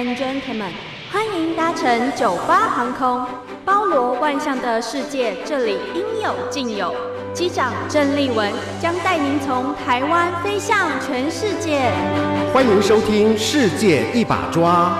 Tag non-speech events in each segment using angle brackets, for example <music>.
and g e e t l m 生 n 欢迎搭乘九八航空。包罗万象的世界，这里应有尽有。机长郑立文将带您从台湾飞向全世界。欢迎收听《世界一把抓》。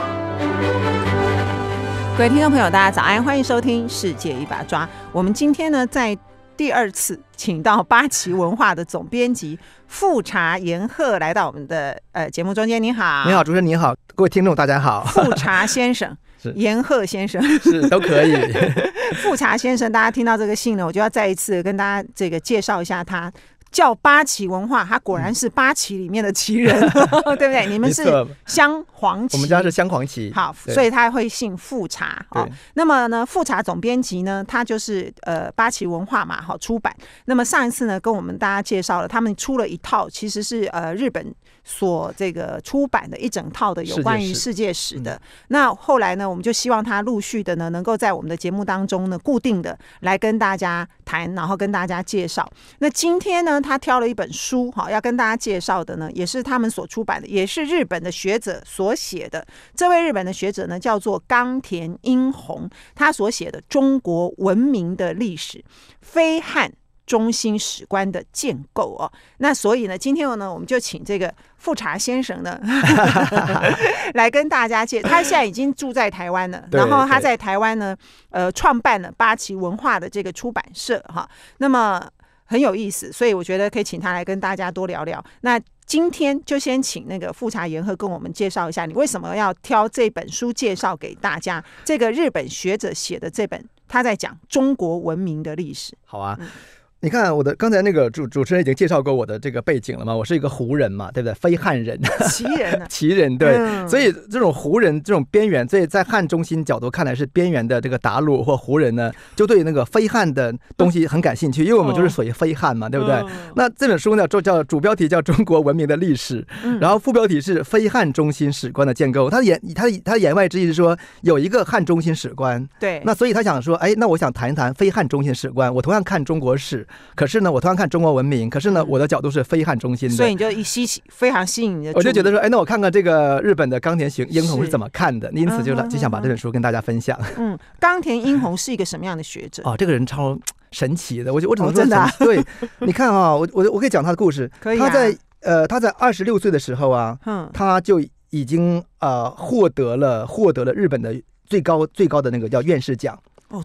各位听众朋友，大家早安，欢迎收听《世界一把抓》。我们今天呢，在。第二次，请到八旗文化的总编辑富察严鹤来到我们的呃节目中间。您好，您好，主持人您好，各位听众大家好。富察先生，<laughs> 严鹤先生是都可以。<laughs> 富察先生，大家听到这个信呢，我就要再一次跟大家这个介绍一下他。叫八旗文化，他果然是八旗里面的旗人，<laughs> 对不对？你们是镶黄，旗，我们家是镶黄旗。好，所以他会姓富察。哦。那么呢，富察总编辑呢，他就是呃八旗文化嘛，好出版。那么上一次呢，跟我们大家介绍了，他们出了一套，其实是呃日本。所这个出版的一整套的有关于世界史的，那后来呢，我们就希望他陆续的呢，能够在我们的节目当中呢，固定的来跟大家谈，然后跟大家介绍。那今天呢，他挑了一本书，哈，要跟大家介绍的呢，也是他们所出版的，也是日本的学者所写的。这位日本的学者呢，叫做冈田英宏，他所写的《中国文明的历史》非汉。中心史观的建构哦，那所以呢，今天呢，我们就请这个富察先生呢 <laughs> <laughs> 来跟大家介，他现在已经住在台湾了，然后他在台湾呢，呃，创办了八旗文化的这个出版社哈，那么很有意思，所以我觉得可以请他来跟大家多聊聊。那今天就先请那个富察言和跟我们介绍一下，你为什么要挑这本书介绍给大家？这个日本学者写的这本，他在讲中国文明的历史。好啊。你看我的刚才那个主主持人已经介绍过我的这个背景了嘛？我是一个胡人嘛，对不对？非汉人，奇 <laughs> 人，奇人，对。所以这种胡人这种边缘，所以在汉中心角度看来是边缘的这个达鲁或胡人呢，就对那个非汉的东西很感兴趣，因为我们就是属于非汉嘛，对不对？那这本书呢，就叫主标题叫《中国文明的历史》，然后副标题是“非汉中心史观的建构”。他言他他言外之意是说有一个汉中心史观，对。那所以他想说，哎，那我想谈一谈非汉中心史观。我同样看中国史。可是呢，我突然看中国文明，可是呢，我的角度是非汉中心的，所以你就一吸非常吸引的。我就觉得说，哎，那我看看这个日本的冈田雄英雄是怎么看的，因此就就想把这本书跟大家分享。嗯，冈田英雄是一个什么样的学者？哦，这个人超神奇的，我就我只能说真的。对，你看啊，我我我可以讲他的故事。可以。他在呃，他在二十六岁的时候啊，嗯，他就已经呃获得了获得了日本的最高最高的那个叫院士奖。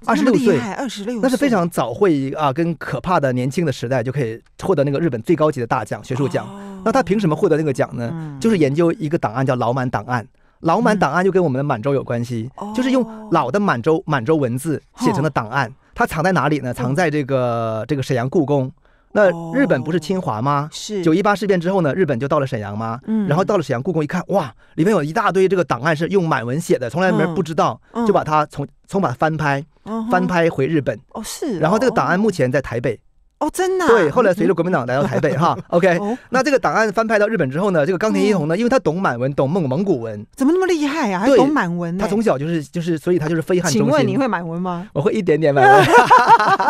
二十六岁，二十六，那是非常早，会啊，跟可怕的年轻的时代就可以获得那个日本最高级的大奖——学术奖。那他凭什么获得那个奖呢？就是研究一个档案叫老满档案，老满档案就跟我们的满洲有关系，就是用老的满洲满洲文字写成的档案。它藏在哪里呢？藏在这个这个沈阳故宫。那日本不是侵华吗？是九一八事变之后呢，日本就到了沈阳吗？嗯。然后到了沈阳故宫一看，哇，里面有一大堆这个档案是用满文写的，从来没人不知道，就把它从从把它翻拍。翻拍回日本哦是，然后这个档案目前在台北哦真的对，后来随着国民党来到台北哈，OK，那这个档案翻拍到日本之后呢，这个冈田一红呢，因为他懂满文，懂蒙蒙古文，怎么那么厉害啊？还懂满文？他从小就是就是，所以他就是非汉。请问你会满文吗？我会一点点满文。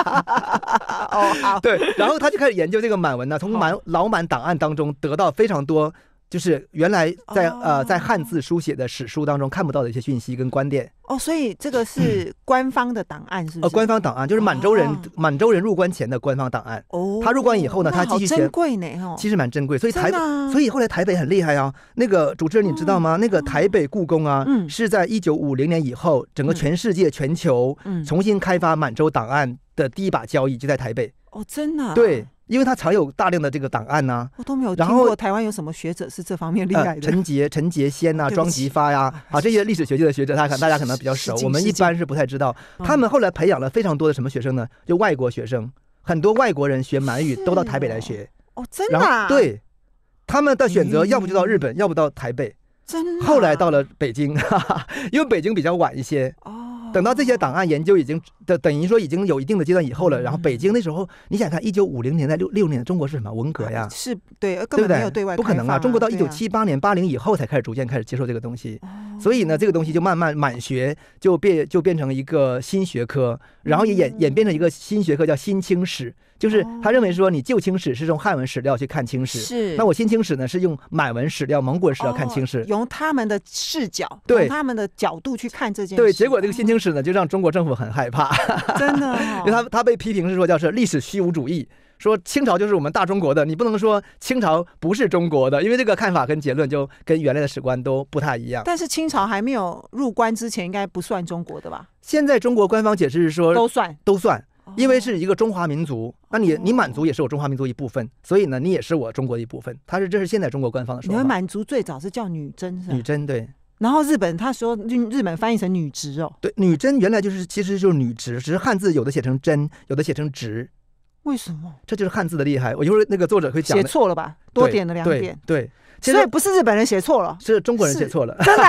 <laughs> 哦，对，然后他就开始研究这个满文呢，从满老满档案当中得到非常多。就是原来在呃在汉字书写的史书当中看不到的一些讯息跟观点哦，所以这个是官方的档案是？呃，官方档案就是满洲人满洲人入关前的官方档案哦。他入关以后呢，他好珍贵呢其实蛮珍贵，所以台北，所以后来台北很厉害啊。那个主持人你知道吗？那个台北故宫啊，是在一九五零年以后，整个全世界全球重新开发满洲档案的第一把交易就在台北哦，真的对。因为他藏有大量的这个档案呐，我都没有听过台湾有什么学者是这方面厉害的。陈杰、陈杰 <laughs> 先呐，庄吉发呀，啊，这些历史学界的学者，大家可能大家可能比较熟，我们一般是不太知道。他们后来培养了非常多的什么学生呢？就外国学生，很多外国人学满语都到台北来学。哦，真的？对，他们的选择要不就到日本，要不到台北。真的？后来到了北京，<laughs> 因为北京比较晚一些。哦。等到这些档案研究已经等等于说已经有一定的阶段以后了，然后北京那时候你想看一九五零年代六六年的中国是什么文革呀？是对，根本没有对外不可能啊！中国到一九七八年八零以后才开始逐渐开始接受这个东西，所以呢，这个东西就慢慢满学就变就变成一个新学科，然后也演演变成一个新学科叫新清史。就是他认为说，你旧清史是用汉文史料去看清史，是那我新清史呢是用满文史料、蒙古史料看清史，用他们的视角，从他们的角度去看这件对。结果这个新清史呢，就让中国政府很害怕，<laughs> 真的，因为他他被批评是说叫是历史虚无主义，说清朝就是我们大中国的，你不能说清朝不是中国的，因为这个看法跟结论就跟原来的史观都不太一样。但是清朝还没有入关之前，应该不算中国的吧？现在中国官方解释是说都算，都算。因为是一个中华民族，那你你满族也是我中华民族一部分，所以呢，你也是我中国的一部分。他是这是现在中国官方的说法。满族最早是叫女真，是女真对。然后日本他说日日本翻译成女直哦。对，女真原来就是其实就是女直，只是汉字有的写成真，有的写成直。为什么？这就是汉字的厉害。我一会儿那个作者会讲。写错了吧？多点了两点。对，其实也不是日本人写错了，是中国人写错了，真的。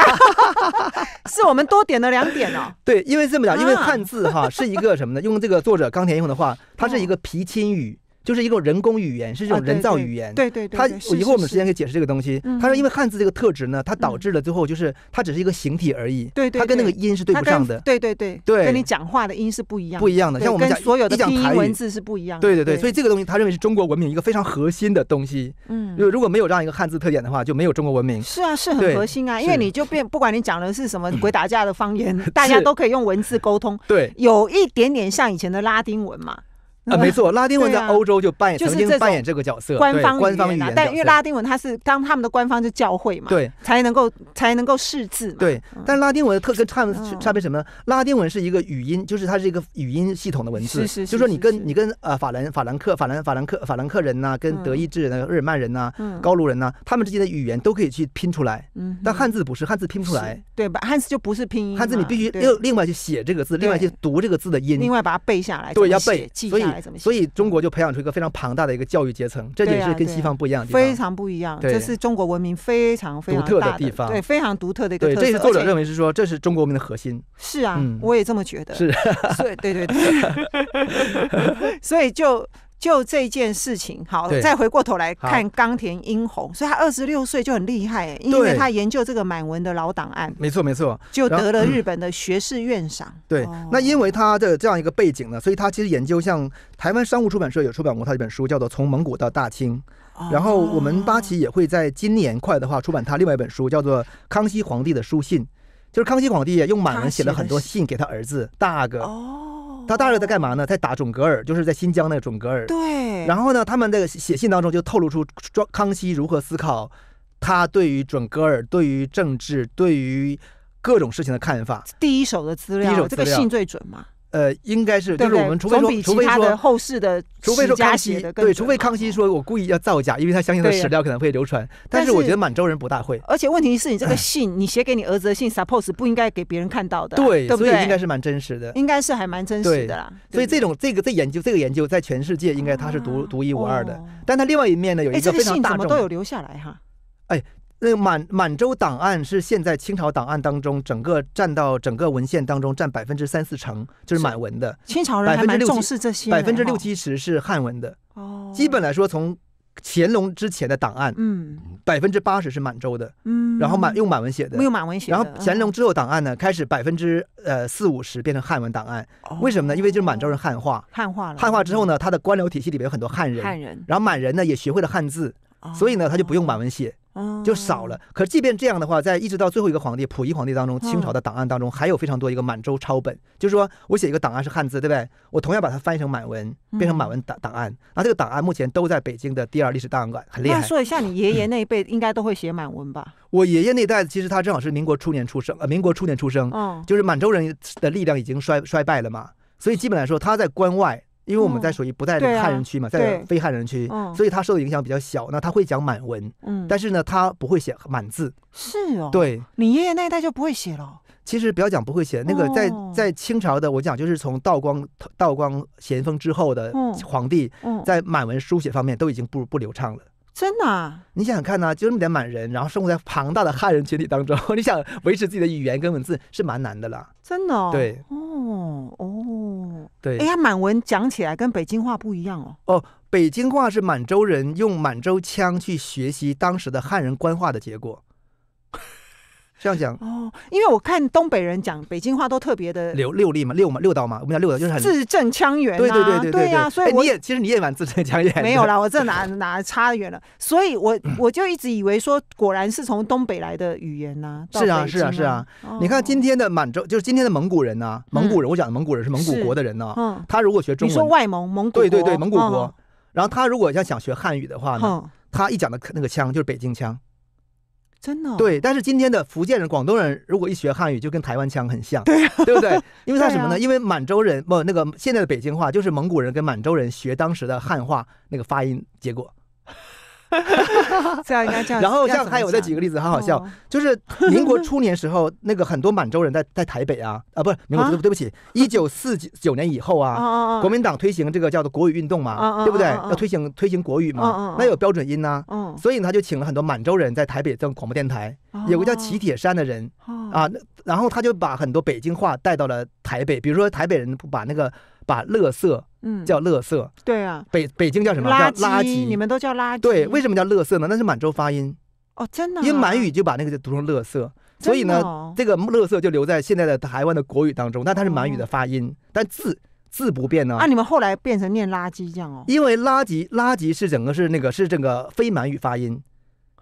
<laughs> 是我们多点了两点哦。<laughs> 对，因为这么讲，因为汉字哈是一个什么呢？用这个作者冈田用的话，它是一个皮亲语。就是一种人工语言，是一种人造语言。对对，他，我以后我们时间可以解释这个东西。他说，因为汉字这个特质呢，它导致了最后就是它只是一个形体而已。对对，它跟那个音是对不上的。对对对，跟你讲话的音是不一样。不一样的，像我们讲所有的拼音文字是不一样的。对对对，所以这个东西他认为是中国文明一个非常核心的东西。嗯，如如果没有这样一个汉字特点的话，就没有中国文明。是啊，是很核心啊，因为你就变，不管你讲的是什么鬼打架的方言，<laughs> 大家都可以用文字沟通。对，有一点点像以前的拉丁文嘛。啊，没错，拉丁文在欧洲就扮演曾经扮演这个角色，官方官方语言。但因为拉丁文它是当他们的官方就教会嘛，对，才能够才能够识字。对，但拉丁文特跟汉差别什么？拉丁文是一个语音，就是它是一个语音系统的文字。是是。就说你跟你跟呃法兰法兰克法兰法兰克法兰克人呐，跟德意志人、日耳曼人呐、高卢人呐，他们之间的语言都可以去拼出来。嗯。但汉字不是，汉字拼不出来。对，汉字就不是拼音。汉字你必须另另外去写这个字，另外去读这个字的音，另外把它背下来。对，要背记。所以。所以中国就培养出一个非常庞大的一个教育阶层，这也是跟西方不一样，非常不一样。这是中国文明非常非独特的地方，对，非常独特的一个。对，这是作者认为是说，这是中国文明的核心。是啊，我也这么觉得。是，对对对。<laughs> 所以就。就这件事情，好，再回过头来看冈田英弘，所以他二十六岁就很厉害，因为他研究这个满文的老档案，没错没错，就得了日本的学士院赏。对，那因为他的这样一个背景呢，所以他其实研究像台湾商务出版社有出版过他一本书，叫做《从蒙古到大清》，然后我们八旗也会在今年快的话出版他另外一本书，叫做《康熙皇帝的书信》，就是康熙皇帝用满文写了很多信给他儿子大阿哥。他大热在干嘛呢？在打准格尔，就是在新疆那个准格尔。对。然后呢，他们个写信当中就透露出庄康熙如何思考，他对于准格尔、对于政治、对于各种事情的看法。第一手的资料，这个信最准吗？呃，应该是就是我们，除非说，除他的后世的，除非说康熙对，除非康熙说我故意要造假，因为他相信他的史料可能会流传，但是我觉得满洲人不大会。而且问题是你这个信，你写给你儿子的信，suppose 不应该给别人看到的，对，所以应该是蛮真实的，应该是还蛮真实的啦。所以这种这个这研究这个研究，在全世界应该它是独独一无二的。但他另外一面呢，有一个非常大众都有留下来哈。那满满洲档案是现在清朝档案当中，整个占到整个文献当中占百分之三四成，就是满文的。清朝人还蛮重视这些。百分之六七十是汉文的。哦。基本来说，从乾隆之前的档案，嗯，百分之八十是满洲的，嗯，然后满用满文写的，用满文写的。然后乾隆之后档案呢，开始百分之呃四五十变成汉文档案。为什么呢？因为就是满洲人汉化，汉化了。汉化之后呢，他的官僚体系里面很多汉人，汉人。然后满人呢也学会了汉字，所以呢他就不用满文写。就少了。可即便这样的话，在一直到最后一个皇帝溥仪皇帝当中，清朝的档案当中，还有非常多一个满洲抄本。就是说我写一个档案是汉字，对不对？我同样把它翻译成满文，变成满文档档案。那这个档案目前都在北京的第二历史档案馆，很厉害。说一下，你爷爷那一辈应该都会写满文吧？我爷爷那代，其实他正好是民国初年出生，呃，民国初年出生，嗯，就是满洲人的力量已经衰衰败了嘛，所以基本来说，他在关外。因为我们在属于不在这个汉人区嘛，在非汉人区，所以他受的影响比较小。那他会讲满文，但是呢，他不会写满字。是哦，对你爷爷那一代就不会写了。其实不要讲不会写，那个在在清朝的，我讲就是从道光道光、咸丰之后的皇帝，在满文书写方面都已经不不流畅了。真的，你想想看呢，就那么点满人，然后生活在庞大的汉人群体当中，<laughs> 你想维持自己的语言跟文字是蛮难的了。真的，哦？对，哦，哦，对，哎呀，满文讲起来跟北京话不一样哦。哦，北京话是满洲人用满洲腔去学习当时的汉人官话的结果。这样讲哦，因为我看东北人讲北京话都特别的六六利嘛，六嘛六道嘛，我们讲六道就是很字正腔圆嘛，对对对对对呀。所以你也其实你也蛮字正腔圆，没有啦，我这哪 <laughs> 哪差远了。所以我我就一直以为说，果然是从东北来的语言呐。是啊是啊是啊，你看今天的满洲就是今天的蒙古人呐，蒙古人，我讲的蒙古人是蒙古国的人呢。嗯，他如果学中文，你说外蒙蒙古对对对蒙古国，然后他如果要想学汉语的话呢，他一讲的那个腔就是北京腔。真的对，但是今天的福建人、广东人，如果一学汉语，就跟台湾腔很像，对不对？<laughs> 因为他什么呢？因为满洲人不，那个现在的北京话就是蒙古人跟满洲人学当时的汉话那个发音结果。<laughs> 这样应该这样。<laughs> 然后这样还有这几个例子很好笑，<laughs> 就是民国初年时候，那个很多满洲人在在台北啊啊，不是民国对对不起，一九四九年以后啊，国民党推行这个叫做国语运动嘛，对不对？要推行推行国语嘛，那有标准音呐，所以他就请了很多满洲人在台北做广播电台，有个叫齐铁山的人啊，然后他就把很多北京话带到了台北，比如说台北人把那个。把“乐色”嗯叫“乐色”，对啊，北北京叫什么？叫垃圾。你们都叫垃圾。对，为什么叫“乐色”呢？那是满洲发音。哦，真的。因满语就把那个就读成“乐色”，所以呢，这个“乐色”就留在现在的台湾的国语当中。那它是满语的发音，但字字不变呢。那你们后来变成念“垃圾”这样哦。因为“垃圾”“垃圾”是整个是那个是整个非满语发音，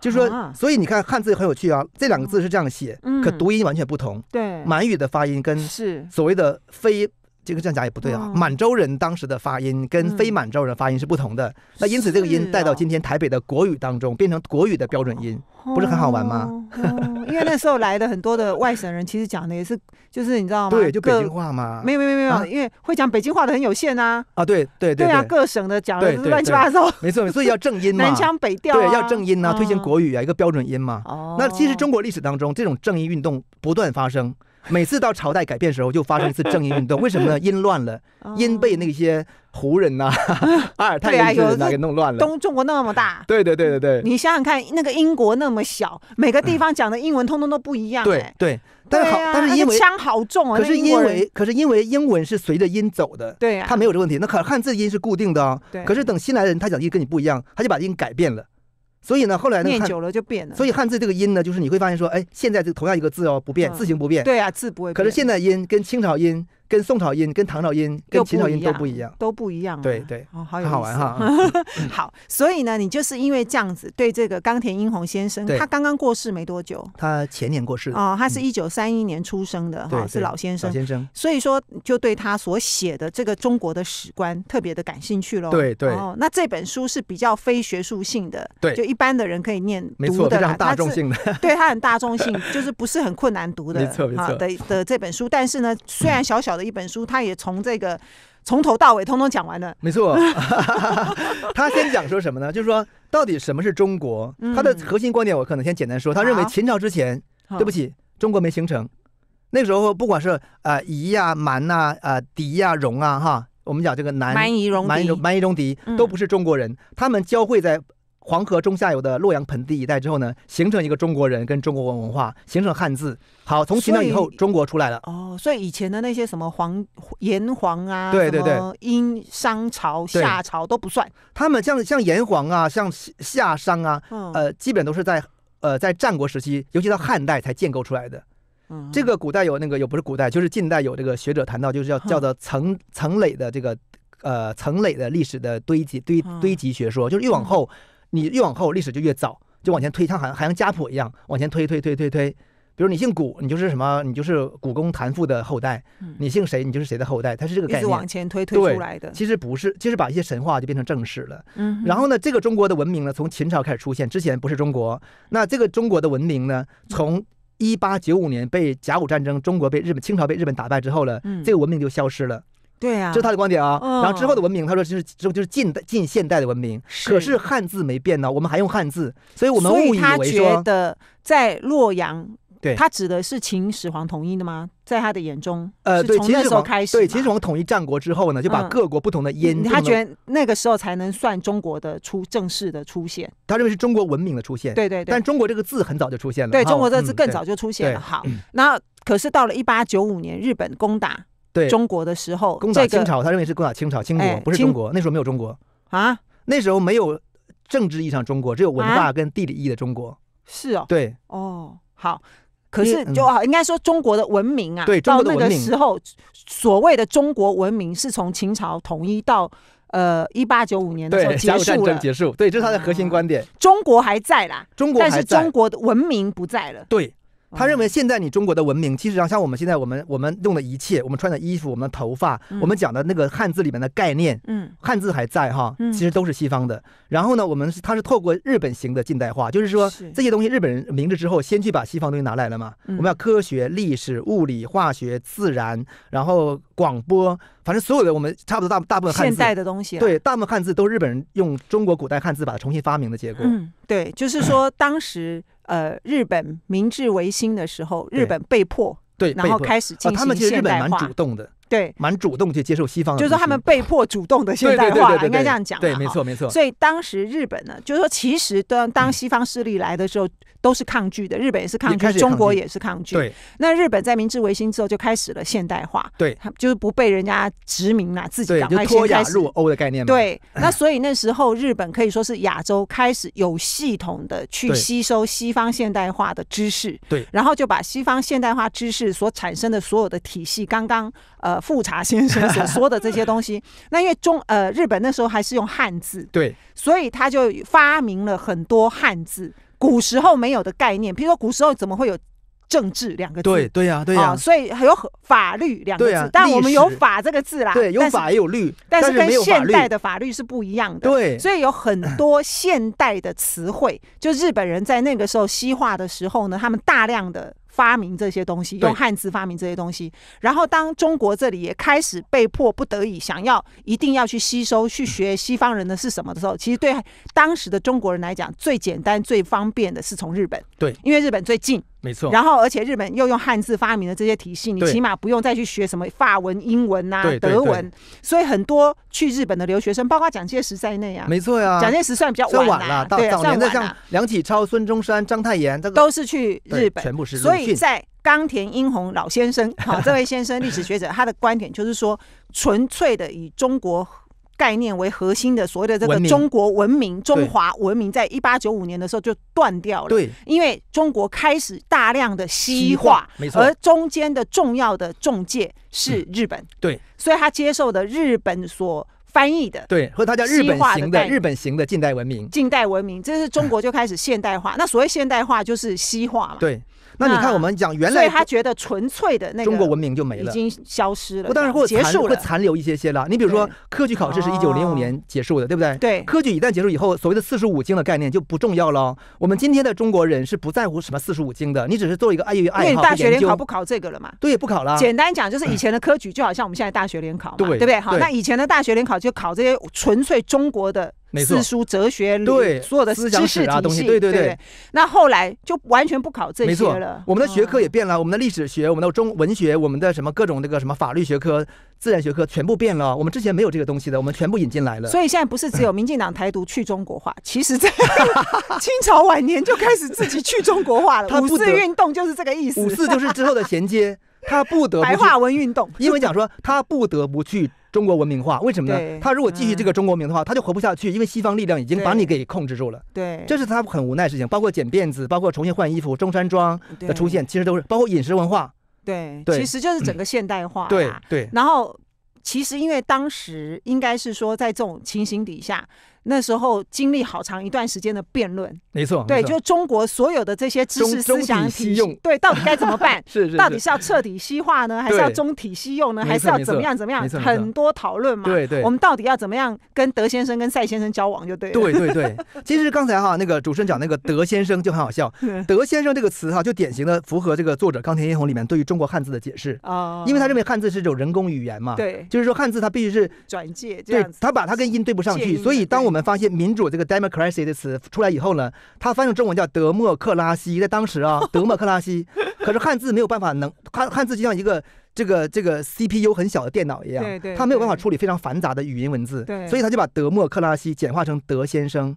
就说，所以你看汉字很有趣啊，这两个字是这样写，可读音完全不同。对，满语的发音跟是所谓的非。这个讲也不对啊！满洲人当时的发音跟非满洲人发音是不同的，那因此这个音带到今天台北的国语当中，变成国语的标准音，不是很好玩吗？哦，因为那时候来的很多的外省人，其实讲的也是，就是你知道吗？对，就北京话嘛。没有没有没有因为会讲北京话的很有限啊！啊，对对对对啊，各省的讲的是乱七八糟，没错没错，所以要正音嘛，南腔北调，对，要正音啊，推行国语啊，一个标准音嘛。哦，那其实中国历史当中，这种正音运动不断发生。<laughs> 每次到朝代改变时候，就发生一次正义运动。为什么呢？音 <laughs> 乱了，音被那些胡人呐、<laughs> 阿尔泰人呐给弄乱了。东中国那么大，对对对对对。你想想看，那个英国那么小，每个地方讲的英文通通都不一样。对对，但是好，但是因为枪好重啊，可是因为可是因为英文是随着音走的，对，它没有这个问题。那可汉字音是固定的对。可是等新来的人，他讲的跟你不一样，他就把音改变了。所以呢，后来呢，念久了就变了。所以汉字这个音呢，就是你会发现说，哎，现在这同样一个字哦，不变，字形不变，对啊，字不会。可是现在音跟清朝音。跟宋朝音、跟唐朝音、跟秦朝音都不一样，都不一样。对对，好好玩哈。<laughs> 好，所以呢，你就是因为这样子对这个冈田英宏先生，他刚刚过世没多久。他前年过世哦，他是一九三一年出生的哈，是老先生。老先生，所以说就对他所写的这个中国的史观特别的感兴趣喽。对对。哦，那这本书是比较非学术性的，对，就一般的人可以念读的大众性的。<laughs> 对他很大众性，就是不是很困难读的。没错没错。的的这本书，但是呢，虽然小小。的一本书，他也从这个从头到尾通通讲完了。<laughs> 没错，<laughs> 他先讲说什么呢？就是说，到底什么是中国？他的核心观点我可能先简单说。他认为秦朝之前，对不起，中国没形成。那时候，不管是啊夷啊蛮啊啊狄啊戎啊哈，我们讲这个南蛮夷戎蛮夷戎狄，都不是中国人，他们交汇在。黄河中下游的洛阳盆地一带之后呢，形成一个中国人跟中国文文化，形成汉字。好，从秦朝以后，中国出来了。哦，所以以前的那些什么黄炎黄啊，对对对，殷商朝夏朝都不算。他们像像炎黄啊，像夏商啊，呃，基本都是在呃在战国时期，尤其到汉代才建构出来的。嗯，这个古代有那个又不是古代，就是近代有这个学者谈到，就是要叫做层层累的这个呃层累的历史的堆积堆堆积学说，就是越往后。你越往后，历史就越早就往前推，它好像好像家谱一样往前推推推推推。比如你姓古，你就是什么？你就是古公谭父的后代。你姓谁？你就是谁的后代？它是这个概念，往前推推出来的。其实不是，其实把一些神话就变成正史了。嗯。然后呢，这个中国的文明呢，从秦朝开始出现之前不是中国。那这个中国的文明呢，从一八九五年被甲午战争，中国被日本清朝被日本打败之后了，这个文明就消失了。对啊，这是他的观点啊。然后之后的文明，他说就是之后就是近代、近现代的文明。可是汉字没变呢，我们还用汉字，所以我们误以为说，在洛阳，对，他指的是秦始皇统一的吗？在他的眼中，呃，对，秦始皇开始，秦始皇统一战国之后呢，就把各国不同的，他觉得那个时候才能算中国的出正式的出现。他认为是中国文明的出现，对对。但中国这个字很早就出现了，对，中国这个字更早就出现了。好，那可是到了一八九五年，日本攻打。对，中国的时候攻打清朝，他认为是攻打清朝，清国不是中国。那时候没有中国啊，那时候没有政治意义上中国，只有文化跟地理意义的中国。是哦，对哦，好。可是就啊，应该说中国的文明啊，到那个时候所谓的中国文明是从秦朝统一到呃一八九五年的时候结束了，结束。对，这是他的核心观点。中国还在啦，中国，但是中国的文明不在了。对。他认为现在你中国的文明，其实上像我们现在我们我们用的一切，我们穿的衣服，我们的头发，我们讲的那个汉字里面的概念，汉字还在哈，其实都是西方的。然后呢，我们是他是透过日本型的近代化，就是说这些东西日本人明着之后，先去把西方东西拿来了嘛。我们要科学、历史、物理、化学、自然，然后广播，反正所有的我们差不多大大部分现代的东西，对大部分汉字都日本人用中国古代汉字把它重新发明的结果。嗯，对，就是说当时。呃，日本明治维新的时候，日本被迫，然后开始进行现代化。对，蛮主动去接受西方的，就是说他们被迫主动的现代化，应该这样讲。对，没错，没错。所以当时日本呢，就是说，其实当当西方势力来的时候，都是抗拒的。日本也是抗拒，中国也是抗拒。对，那日本在明治维新之后就开始了现代化。对，就是不被人家殖民了，自己赶快脱亚入欧的概念。嘛。对，<laughs> 那所以那时候日本可以说是亚洲开始有系统的去吸收西方现代化的知识。对，然后就把西方现代化知识所产生的所有的体系，刚刚。呃，富察先生所 <laughs> 说的这些东西，那因为中呃日本那时候还是用汉字，对，所以他就发明了很多汉字，古时候没有的概念，比如说古时候怎么会有。政治两个字，对呀，对呀，所以还有法律两个字，但我们有“法”这个字啦，对，有法也有律，但是跟现代的法律是不一样的，对，所以有很多现代的词汇，就日本人在那个时候西化的时候呢，他们大量的发明这些东西，用汉字发明这些东西，然后当中国这里也开始被迫不得已想要一定要去吸收去学西方人的是什么的时候，其实对当时的中国人来讲，最简单最方便的是从日本，对，因为日本最近。没错，然后而且日本又用汉字发明了这些体系，你起码不用再去学什么法文、英文啊、德文，所以很多去日本的留学生，包括蒋介石在内啊，没错呀，蒋介石算比较晚了，到早年的像梁启超、孙中山、章太炎，这个都是去日本，全部是。所以在冈田英宏老先生，好，这位先生 <laughs> 历史学者，他的观点就是说，纯粹的以中国。概念为核心的所谓的这个中国文明、中华文明，在一八九五年的时候就断掉了，对，因为中国开始大量的西化，没错，而中间的重要的中介是日本，对，所以他接受的日本所翻译的，对，和他叫日本型的、日本型的近代文明、近代文明，这是中国就开始现代化。那所谓现代化就是西化嘛，对。那你看，我们讲原来他觉得纯粹的那个中国文明就没了，已经消失了。不，当然会残会残留一些些了。你比如说，科举考试是一九零五年结束的，对不对？对。科举一旦结束以后，所谓的四书五经的概念就不重要了。我们今天的中国人是不在乎什么四书五经的，你只是做一个爱与爱好。对，大学联考不考这个了嘛？对，不考了。简单讲，就是以前的科举，就好像我们现在大学联考，对不对？好，那以前的大学联考就考这些纯粹中国的。四书、哲学、对所有的知识、其他东西，对对对。那后来就完全不考这些了。我们的学科也变了，我们的历史学、我们的中文学、我们的什么各种那个什么法律学科、自然学科全部变了。我们之前没有这个东西的，我们全部引进来了。所以现在不是只有民进党台独去中国化，其实 <laughs> 清朝晚年就开始自己去中国化了。五四运动就是这个意思。五四就是之后的衔接。他不得不白话文运动，因为讲说他不得不去中国文明化，为什么呢？他如果继续这个中国名的话，他就活不下去，因为西方力量已经把你给控制住了。对，这是他很无奈的事情。包括剪辫子，包括重新换衣服中山装的出现，其实都是包括饮食文化。对，其实就是整个现代化。对对。然后，其实因为当时应该是说，在这种情形底下。那时候经历好长一段时间的辩论，没错，对，就中国所有的这些知识思想体系，对，到底该怎么办？<laughs> 是是是，到底是要彻底西化呢，还是要中体西用呢？还是要怎么样怎么样？很多讨论嘛。对对，我们到底要怎么样跟德先生、跟赛先生交往就对了。对对对，其实刚才哈那个主持人讲那个德先生就很好笑，<laughs> 德先生这个词哈就典型的符合这个作者《钢铁洪》里面对于中国汉字的解释啊，因为他认为汉字是一种人工语言嘛，对，就是说汉字它必须是转借，对，他把它跟音对不上去，所以当我。我们发现“民主”这个 democracy 的词出来以后呢，它翻译成中文叫“德莫克拉西”。在当时啊，“ <laughs> 德莫克拉西”，可是汉字没有办法能，汉汉字就像一个这个这个 CPU 很小的电脑一样，它没有办法处理非常繁杂的语音文字，所以他就把“德莫克拉西”简化成“德先生”，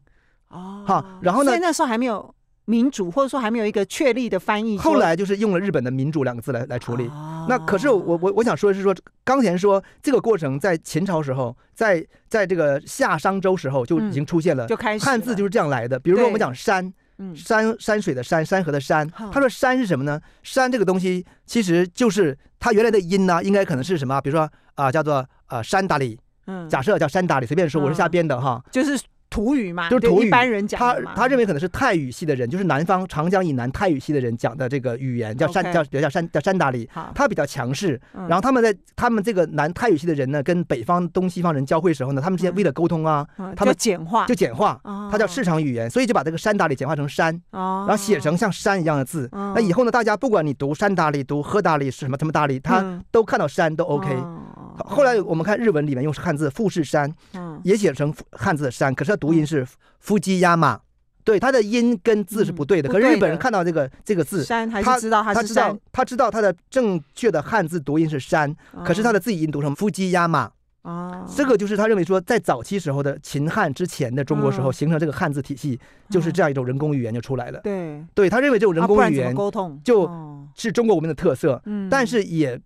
哦，好，然后呢？那时候还没有。民主或者说还没有一个确立的翻译，后来就是用了日本的“民主”两个字来来处理。那可是我我我想说的是说，刚才说这个过程在秦朝时候，在在这个夏商周时候就已经出现了，就开始汉字就是这样来的。比如说我们讲“山”，山山水的“山”，山河的“山”。他说“山”是什么呢？“山”这个东西其实就是它原来的音呢，应该可能是什么？比如说啊，叫做呃“山达里”，嗯，假设叫“山达里”，随便说，我是瞎编的哈，就是。土语嘛，就是一般人讲。他他认为可能是泰语系的人，就是南方长江以南泰语系的人讲的这个语言，叫山，叫比如叫山叫山达里。他比较强势，然后他们在他们这个南泰语系的人呢，跟北方东西方人交汇时候呢，他们之间为了沟通啊，他们简化就简化，它叫市场语言，所以就把这个山达里简化成山，然后写成像山一样的字。那以后呢，大家不管你读山达里、读呵达里是什么什么达里，他都看到山都 OK。后来我们看日文里面用汉字“富士山”，嗯，也写成汉字“山”，可是它读音是“夫基亚马”，对，它的音跟字是不对的。可是日本人看到这个这个字，他知道他知道他知道它的正确的汉字读音是“山”，可是他的字音读成“夫基亚马”。这个就是他认为说，在早期时候的秦汉之前的中国时候形成这个汉字体系，就是这样一种人工语言就出来了。对，对，他认为这种人工语言沟通就是中国文明的特色，嗯，但是也。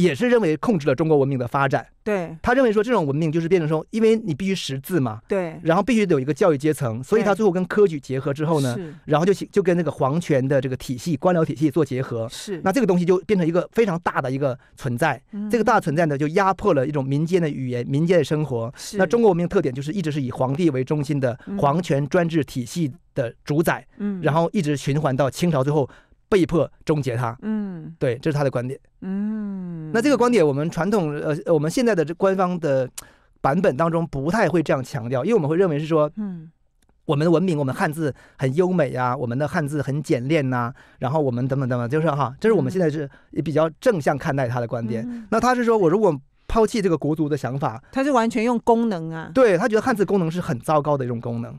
也是认为控制了中国文明的发展。对，他认为说这种文明就是变成说，因为你必须识字嘛，对，然后必须得有一个教育阶层，所以他最后跟科举结合之后呢，然后就就跟那个皇权的这个体系、官僚体系做结合，是。那这个东西就变成一个非常大的一个存在，这个大存在呢就压迫了一种民间的语言、民间的生活。是。那中国文明特点就是一直是以皇帝为中心的皇权专制体系的主宰，嗯，然后一直循环到清朝最后。被迫终结它。嗯，对，这是他的观点。嗯，那这个观点，我们传统呃，我们现在的这官方的版本当中不太会这样强调，因为我们会认为是说，嗯，我们的文明，我们汉字很优美啊，我们的汉字很简练呐，然后我们等等等等，就是哈，这是我们现在是也比较正向看待他的观点。那他是说我如果。抛弃这个国族的想法，他是完全用功能啊。对他觉得汉字功能是很糟糕的一种功能。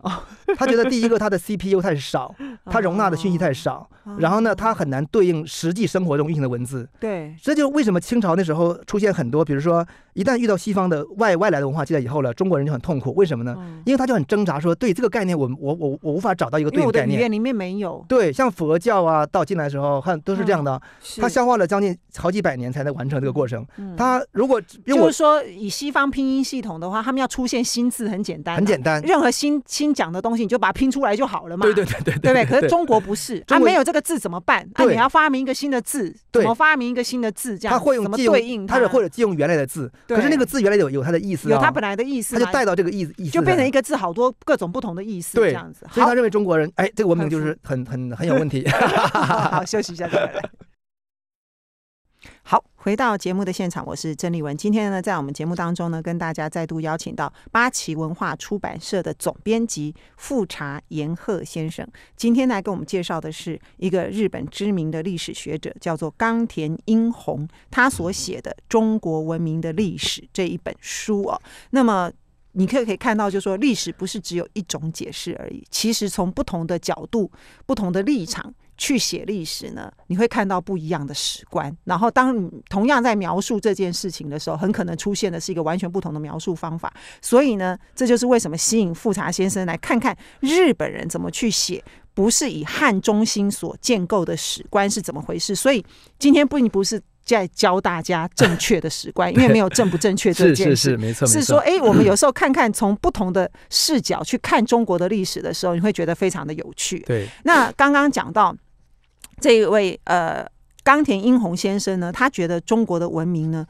他觉得第一个，它的 CPU 太少，它 <laughs> 容纳的讯息太少。然后呢，它很难对应实际生活中运行的文字。对，这就为什么清朝那时候出现很多，比如说一旦遇到西方的外外来的文化进来以后了，中国人就很痛苦。为什么呢？因为他就很挣扎，说对这个概念，我我我我无法找到一个对应的语言里面没有。对，像佛教啊，到进来的时候，汉都是这样的。他消化了将近好几百年才能完成这个过程。他如果就是说，以西方拼音系统的话，他们要出现新字很简单，很简单。任何新新讲的东西，你就把它拼出来就好了嘛。对对对对，对不对？可是中国不是，啊，没有这个字怎么办？啊，你要发明一个新的字，怎么发明一个新的字？这样他会怎么对应？他是或者借用原来的字，可是那个字原来有有它的意思，有它本来的意思，他就带到这个意意思，就变成一个字，好多各种不同的意思，这样子。所以他认为中国人，哎，这个文明就是很很很有问题。<laughs> 好，休息一下，再来。好，回到节目的现场，我是郑丽文。今天呢，在我们节目当中呢，跟大家再度邀请到八旗文化出版社的总编辑富察严鹤先生，今天来给我们介绍的是一个日本知名的历史学者，叫做冈田英宏，他所写的《中国文明的历史》这一本书哦。那么，你可以可以看到，就说历史不是只有一种解释而已，其实从不同的角度、不同的立场。去写历史呢，你会看到不一样的史观。然后，当你同样在描述这件事情的时候，很可能出现的是一个完全不同的描述方法。所以呢，这就是为什么吸引富察先生来看看日本人怎么去写，不是以汉中心所建构的史观是怎么回事。所以今天不不是在教大家正确的史观，<laughs> 因为没有正不正确这件事。是是是，没错是说，哎，我们有时候看看从不同的视角去看中国的历史的时候，你会觉得非常的有趣。对。那刚刚讲到。这一位呃，冈田英弘先生呢，他觉得中国的文明呢，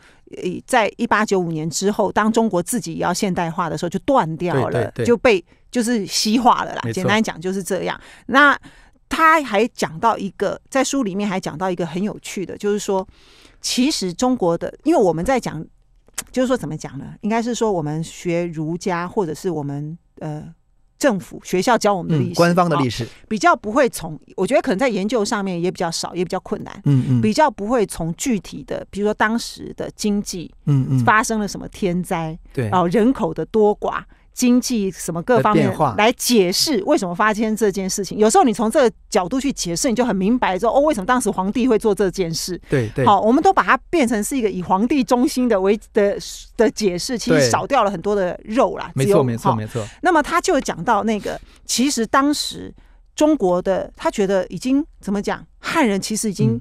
在一八九五年之后，当中国自己要现代化的时候，就断掉了，就被就是西化了啦。简单讲就是这样。那他还讲到一个，在书里面还讲到一个很有趣的，就是说，其实中国的，因为我们在讲，就是说怎么讲呢？应该是说我们学儒家，或者是我们呃。政府学校教我们的历史，官方的历史比较不会从，我觉得可能在研究上面也比较少，也比较困难，嗯嗯，比较不会从具体的，比如说当时的经济，嗯嗯，发生了什么天灾，对，哦，人口的多寡。经济什么各方面来解释为什么发生这件事情？有时候你从这个角度去解释，你就很明白说哦，为什么当时皇帝会做这件事？对对，好，我们都把它变成是一个以皇帝中心的为的的解释，其实少掉了很多的肉啦。没错没错没错。那么他就讲到那个，其实当时中国的他觉得已经怎么讲，汉人其实已经。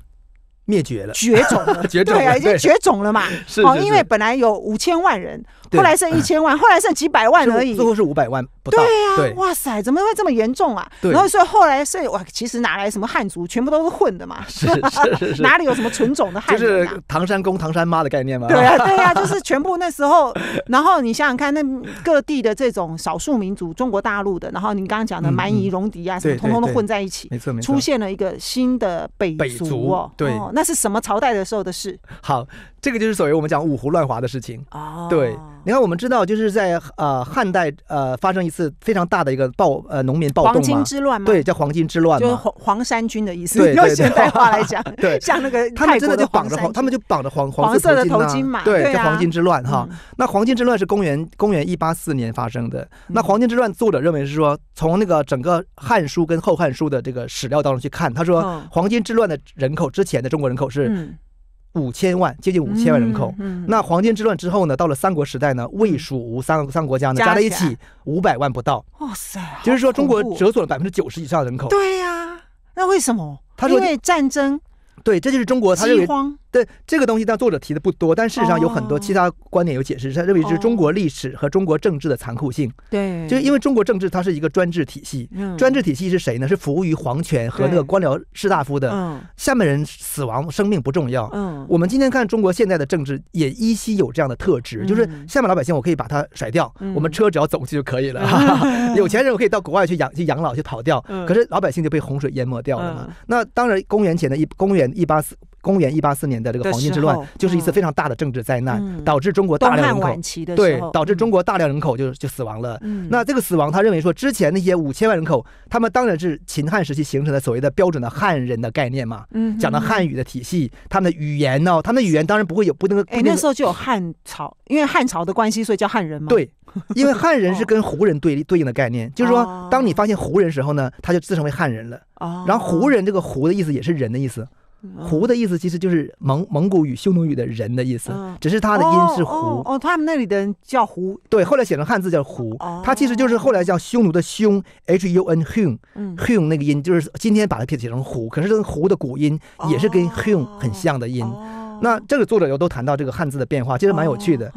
灭绝了，<laughs> 绝种了，对啊，已经绝种了嘛？哦，因为本来有五千万人，后来剩一千万，后来剩几百万而已，最后是五百万。对呀，哇塞，怎么会这么严重啊？然后所以后来所以哇，其实哪来什么汉族，全部都是混的嘛，<laughs> <laughs> 哪里有什么纯种的汉族？就是唐山公、唐山妈的概念吗？对呀，对呀，就是全部那时候，<laughs> 然后你想想看，那各地的这种少数民族，中国大陆的，然后你刚刚讲的蛮夷戎狄啊，什么通通都混在一起，没错，没错，出现了一个新的北北族哦。对，那是什么朝代的时候的事？好，这个就是所谓我们讲五胡乱华的事情。哦，对，你看我们知道就是在呃汉代呃发生一次。是非常大的一个暴呃农民暴动嘛，对，叫黄金之乱，就是黄黄衫军的意思。对，用现代话来讲，<laughs> 对，像那个他们真的就绑着黄，他们就绑着黄黄色的头巾嘛，对，叫黄金之乱哈。那黄金之乱是公元公元一八四年发生的。那黄金之乱作者认为是说，从那个整个《汉书》跟《后汉书》的这个史料当中去看，他说黄金之乱的人口之前的中国人口是。五千万，接近五千万人口。那黄巾之乱之后呢？到了三国时代呢？魏、蜀、吴三三国家呢，加在一起五百万不到。哇塞！就是说中国折损了百分之九十以上的人口。对呀，那为什么？他说因为战争。对，这就是中国。饥荒。对这个东西，但作者提的不多，但事实上有很多其他观点有解释。他认为是中国历史和中国政治的残酷性，对，就是因为中国政治它是一个专制体系，专制体系是谁呢？是服务于皇权和那个官僚士大夫的。下面人死亡，生命不重要。嗯，我们今天看中国现在的政治也依稀有这样的特质，就是下面老百姓我可以把他甩掉，我们车只要走过去就可以了。<laughs> 有钱人我可以到国外去养去养老去跑掉，可是老百姓就被洪水淹没掉了嘛。那当然，公元前的一公元一八四。公元一八四年的这个黄巾之乱，就是一次非常大的政治灾难，导致中国大量人口对导致中国大量人口就就死亡了。那这个死亡，他认为说之前那些五千万人口，他们当然是秦汉时期形成的所谓的标准的汉人的概念嘛，讲的汉语的体系，他们的语言呢，他们的语言当然不会有不能。哎，那时候就有汉朝，因为汉朝的关系，所以叫汉人嘛。对，<laughs> 因为汉人是跟胡人对立对应的概念，就是说，当你发现胡人时候呢，他就自称为汉人了。然后胡人这个“胡”的意思也是人的意思。“胡”的意思其实就是蒙蒙古语、匈奴语的“人”的意思，只是它的音是“胡”。哦，他们那里的叫“胡”，对，后来写成汉字叫“胡”。它其实就是后来叫匈奴的“匈 ”（h u n h u n），h u n 那个音就是今天把它拼写成“胡”。可是“胡”的古音也是跟 “h u n” 很像的音。那这个作者又都谈到这个汉字的变化，其实蛮有趣的。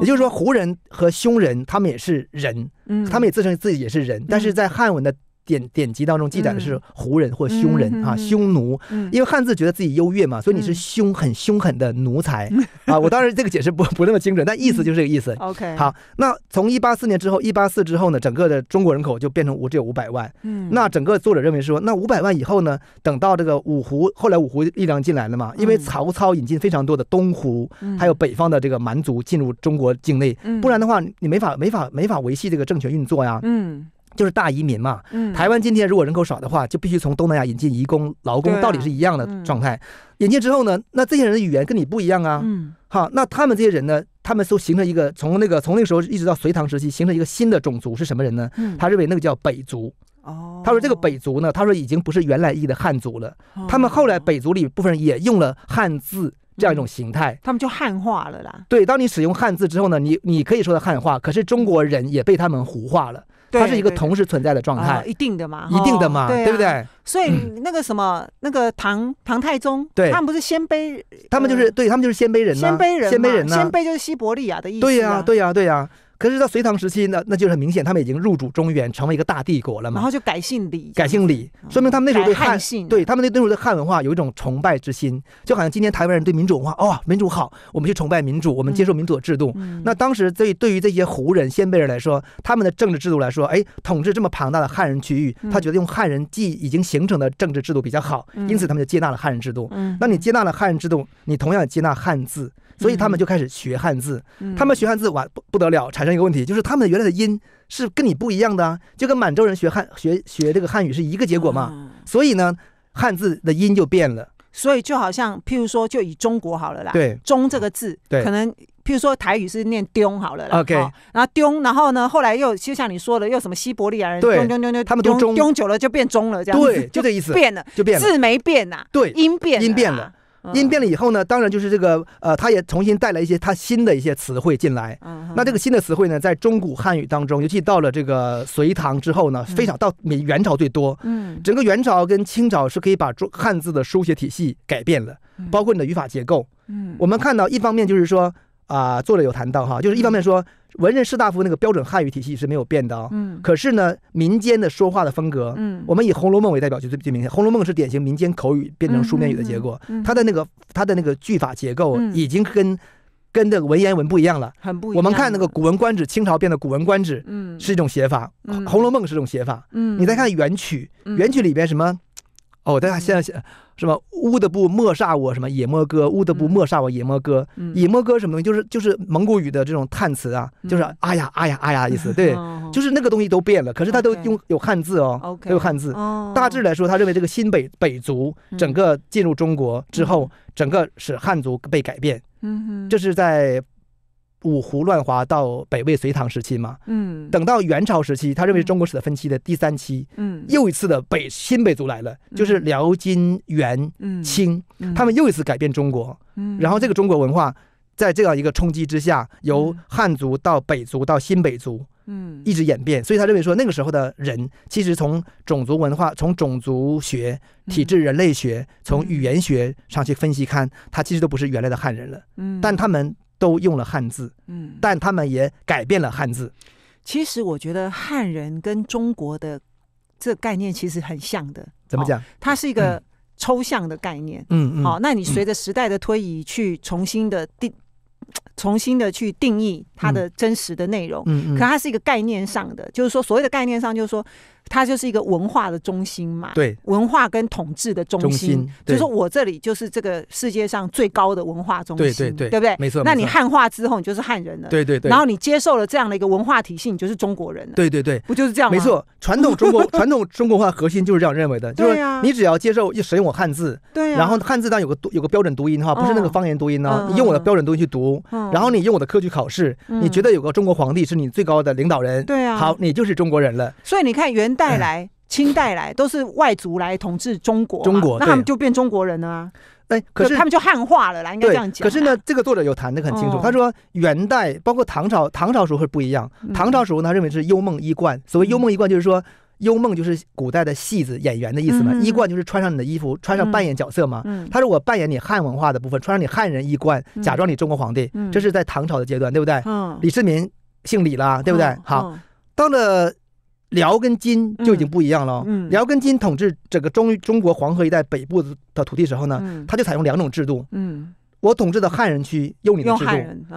也就是说，胡人和匈人他们也是人，他们也自称自己也是人，但是在汉文的。典典籍当中记载的是胡人或匈奴啊，匈奴，因为汉字觉得自己优越嘛，所以你是凶很凶狠的奴才啊。我当时这个解释不不那么精准，但意思就是这个意思。OK，好，那从一八四年之后，一八四之后呢，整个的中国人口就变成五只有五百万。嗯，那整个作者认为是说，那五百万以后呢，等到这个五胡后来五胡力量进来了嘛，因为曹操引进非常多的东胡，还有北方的这个蛮族进入中国境内，不然的话你没法没法没法维系这个政权运作呀。嗯。就是大移民嘛，台湾今天如果人口少的话，就必须从东南亚引进移工劳工，到底是一样的状态。引进之后呢，那这些人的语言跟你不一样啊，好，那他们这些人呢，他们都形成一个从那个从那个时候一直到隋唐时期，形成一个新的种族是什么人呢？他认为那个叫北族。哦，他说这个北族呢，他说已经不是原来意义的汉族了。他们后来北族里部分人也用了汉字这样一种形态，他们就汉化了啦。对，当你使用汉字之后呢，你你可以说的汉化，可是中国人也被他们胡化了。它是一个同时存在的状态，一定的嘛，一定的嘛，对不对？所以那个什么，那个唐唐太宗，他们不是鲜卑，他们就是对，他们就是鲜卑人，鲜卑人，鲜卑人，鲜卑就是西伯利亚的意思，对呀，对呀，对呀。可是到隋唐时期，呢，那就是很明显，他们已经入主中原，成为一个大帝国了嘛。然后就改姓李，改姓李，说明他们那时候对汉姓，对他们那时候的汉文化有一种崇拜之心，就好像今天台湾人对民主文化，哦，民主好，我们去崇拜民主，我们接受民主的制度。那当时对对于这些胡人、鲜卑人来说，他们的政治制度来说，哎，统治这么庞大的汉人区域，他觉得用汉人既已经形成的政治制度比较好，因此他们就接纳了汉人制度。嗯，那你接纳了汉人制度，你同样接纳汉字，所以他们就开始学汉字。他们学汉字完不不得了，才。一个问题就是，他们的原来的音是跟你不一样的，就跟满洲人学汉学学这个汉语是一个结果嘛？所以呢，汉字的音就变了。所以就好像，譬如说，就以中国好了啦，对“中”这个字，对，可能譬如说台语是念“丢”好了啦，OK，然后“丢”，然后呢，后来又就像你说的，又什么西伯利亚人，对，丢丢丢丢，他们都“丢久了就变“中”了，这样对，就这意思，<laughs> 变了，就变了，字没变呐，对，音变，音变了。音变了以后呢，当然就是这个呃，他也重新带来一些他新的一些词汇进来。那这个新的词汇呢，在中古汉语当中，尤其到了这个隋唐之后呢，非常到元朝最多。嗯，整个元朝跟清朝是可以把中汉字的书写体系改变了，包括你的语法结构。嗯，我们看到一方面就是说。啊，作者有谈到哈，就是一方面说文人士大夫那个标准汉语体系是没有变的，嗯，可是呢，民间的说话的风格，嗯，我们以《红楼梦》为代表，就最最明显，《红楼梦》是典型民间口语变成书面语的结果，它的那个它的那个句法结构已经跟跟的文言文不一样了，很不。我们看那个《古文观止》，清朝变的《古文观止》，嗯，是一种写法，《红楼梦》是一种写法，嗯，你再看元曲，元曲里边什么？哦，大家现在什么乌德布莫煞我什么？也莫哥，乌德布莫煞我，也莫哥。野也莫哥什么？东西？就是就是蒙古语的这种叹词啊，就是啊呀啊呀啊呀的意思。对，<laughs> 就是那个东西都变了，可是他都用有汉字哦，都有汉字。大致来说，他认为这个新北北族整个进入中国之后，整个使汉族被改变。嗯这是在。五胡乱华到北魏、隋唐时期嘛，嗯，等到元朝时期，他认为中国史的分期的第三期，嗯，又一次的北新北族来了，就是辽、金、元、清，他们又一次改变中国，嗯，然后这个中国文化在这样一个冲击之下，由汉族到北族到新北族，嗯，一直演变，所以他认为说那个时候的人其实从种族文化、从种族学、体质人类学、从语言学上去分析看，他其实都不是原来的汉人了，嗯，但他们。都用了汉字，嗯，但他们也改变了汉字。其实我觉得“汉人”跟中国的这概念其实很像的。怎么讲？它是一个抽象的概念，嗯嗯。好，那你随着时代的推移去重新的定，<tsk> 重新的去定义它的真实的内容。嗯嗯。可它是一个概念上的，就是说所谓的概念上，就是说。它就是一个文化的中心嘛，对，文化跟统治的中心，就是我这里就是这个世界上最高的文化中心，对对对，对不对？没错。那你汉化之后，你就是汉人了，对对对。然后你接受了这样的一个文化体系，你就是中国人了，对对对，不就是这样吗？没错，传统中国 <laughs> 传统中国话核心就是这样认为的，就是你只要接受，就使用我汉字，对，然后汉字当有个有个标准读音的话，不是那个方言读音呢，你用我的标准读音去读，然后你用我的科举考试，你觉得有个中国皇帝是你最高的领导人，对啊，好，你就是中国人了。所以你看元。代来，清代来都是外族来统治中国，中国那他们就变中国人啊？哎，可是他们就汉化了啦，应该这样讲。可是呢，这个作者有谈的很清楚，他说元代包括唐朝，唐朝时候是不一样。唐朝时候，他认为是幽梦衣冠。所谓幽梦衣冠，就是说幽梦就是古代的戏子演员的意思嘛，衣冠就是穿上你的衣服，穿上扮演角色嘛。他说我扮演你汉文化的部分，穿上你汉人衣冠，假装你中国皇帝，这是在唐朝的阶段，对不对？嗯，李世民姓李啦，对不对？好，到了。辽跟金就已经不一样了。辽跟金统治整个中中国黄河一带北部的土地时候呢，他就采用两种制度。嗯，我统治的汉人区用你的制度，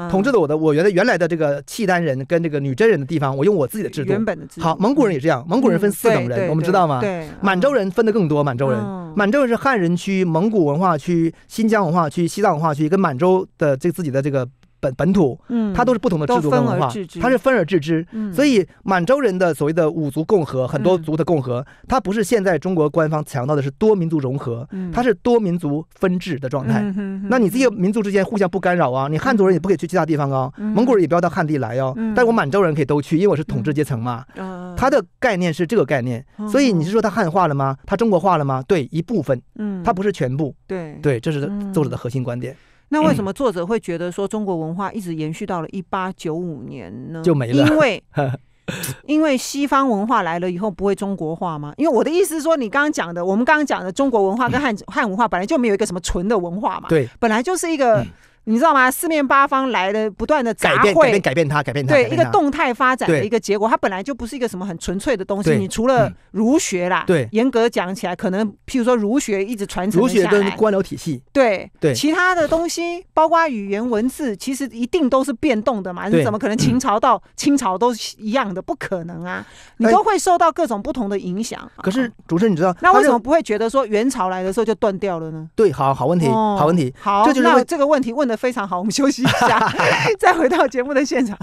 统治的我的我原来原来的这个契丹人跟这个女真人的地方，我用我自己的制度。原本的制度。好，蒙古人也这样。蒙古人分四等人，我们知道吗？对，满洲人分的更多。满洲人，满洲是汉人区、蒙古文化区、新疆文化区、西藏文化区跟满洲的这自己的这个。本本土，嗯，它都是不同的制度文化，它是分而治之。嗯，所以满洲人的所谓的五族共和，很多族的共和，它不是现在中国官方强调的是多民族融合，它是多民族分治的状态。嗯那你这些民族之间互相不干扰啊，你汉族人也不可以去其他地方啊，蒙古人也不要到汉地来哦。嗯，但我满洲人可以都去，因为我是统治阶层嘛。啊，他的概念是这个概念。所以你是说他汉化了吗？他中国化了吗？对，一部分，嗯，他不是全部。对，对，这是作者的核心观点。那为什么作者会觉得说中国文化一直延续到了一八九五年呢？就没了，因为 <laughs> 因为西方文化来了以后不会中国化吗？因为我的意思是说，你刚刚讲的，我们刚刚讲的中国文化跟汉汉文化本来就没有一个什么纯的文化嘛，对，本来就是一个。你知道吗？四面八方来的不断的杂汇，改变改变它，改变它。对一个动态发展的一个结果，它本来就不是一个什么很纯粹的东西。你除了儒学啦，对，严格讲起来，可能譬如说儒学一直传承儒学跟官僚体系，对对，其他的东西，包括语言文字，其实一定都是变动的嘛。你怎么可能秦朝到清朝都是一样的？不可能啊！你都会受到各种不同的影响。可是主持人，你知道那为什么不会觉得说元朝来的时候就断掉了呢？对，好好问题，好问题，好，这就是这个问题问的。非常好，<laughs> 我们休息一下，<laughs> 再回到节目的现场。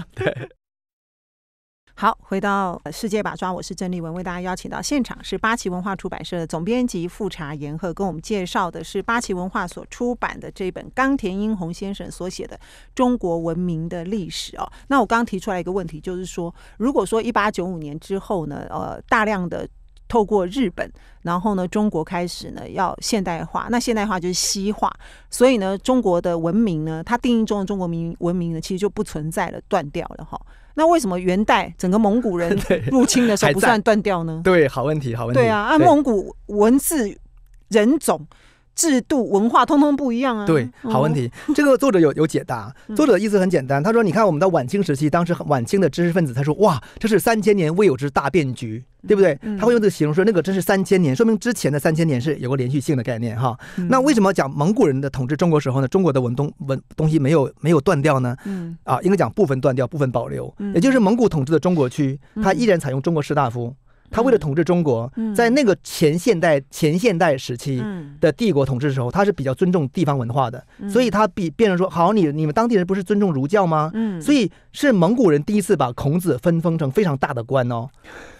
好，回到世界把抓，我是郑丽文，为大家邀请到现场是八旗文化出版社的总编辑复查言鹤，跟我们介绍的是八旗文化所出版的这本冈田英宏先生所写的《中国文明的历史》哦。那我刚刚提出来一个问题，就是说，如果说一八九五年之后呢，呃，大量的。透过日本，然后呢，中国开始呢要现代化。那现代化就是西化，所以呢，中国的文明呢，它定义中的中国明文明呢，其实就不存在了，断掉了哈。那为什么元代整个蒙古人入侵的时候不算断掉呢？对，好问题，好问题。对啊，按蒙古文字人种。制度文化通通不一样啊！对，好问题。这个作者有有解答。作者的意思很简单，他说：“你看，我们的晚清时期，当时晚清的知识分子，他说，哇，这是三千年未有之大变局，对不对？他会用这个形容说，那个真是三千年，说明之前的三千年是有个连续性的概念哈。那为什么讲蒙古人的统治中国时候呢？中国的文东文东西没有没有断掉呢？嗯，啊，应该讲部分断掉，部分保留。也就是蒙古统治的中国区，它依然采用中国士大夫。”他为了统治中国，在那个前现代、前现代时期的帝国统治的时候，他是比较尊重地方文化的，所以他比变成说，好，你你们当地人不是尊重儒教吗？所以是蒙古人第一次把孔子分封成非常大的官哦，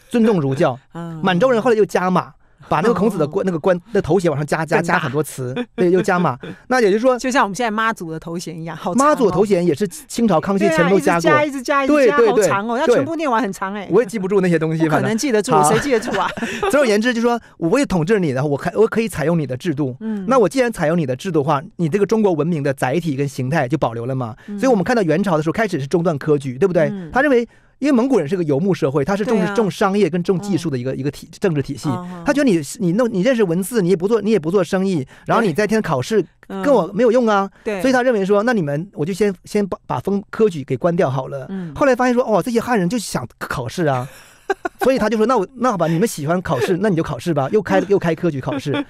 尊重儒教。<laughs> 满洲人后来又加码。把那个孔子的官、那个官的头衔往上加、加、加很多词，对，又加嘛。那也就是说，<laughs> 就像我们现在妈祖的头衔一样，好、妈祖头衔也是清朝康熙全都加过，一直加，一直加，对对好长哦，要全部念完很长哎。我也记不住那些东西，可能记得住，谁记得住啊？<laughs> 总而言之，就说我为统治你，然后我可我可以采用你的制度。嗯，那我既然采用你的制度的话，你这个中国文明的载体跟形态就保留了嘛。所以，我们看到元朝的时候，开始是中断科举，对不对？他认为。因为蒙古人是个游牧社会，他是重视重商业跟重技术的一个一个体政治体系。他觉得你你弄你认识文字，你也不做你也不做生意，然后你在天考试跟我没有用啊。对，所以他认为说，那你们我就先先把把封科举给关掉好了。后来发现说，哦，这些汉人就想考试啊。<laughs> 所以他就说，那我那好吧，你们喜欢考试，那你就考试吧。又开又开科举考试，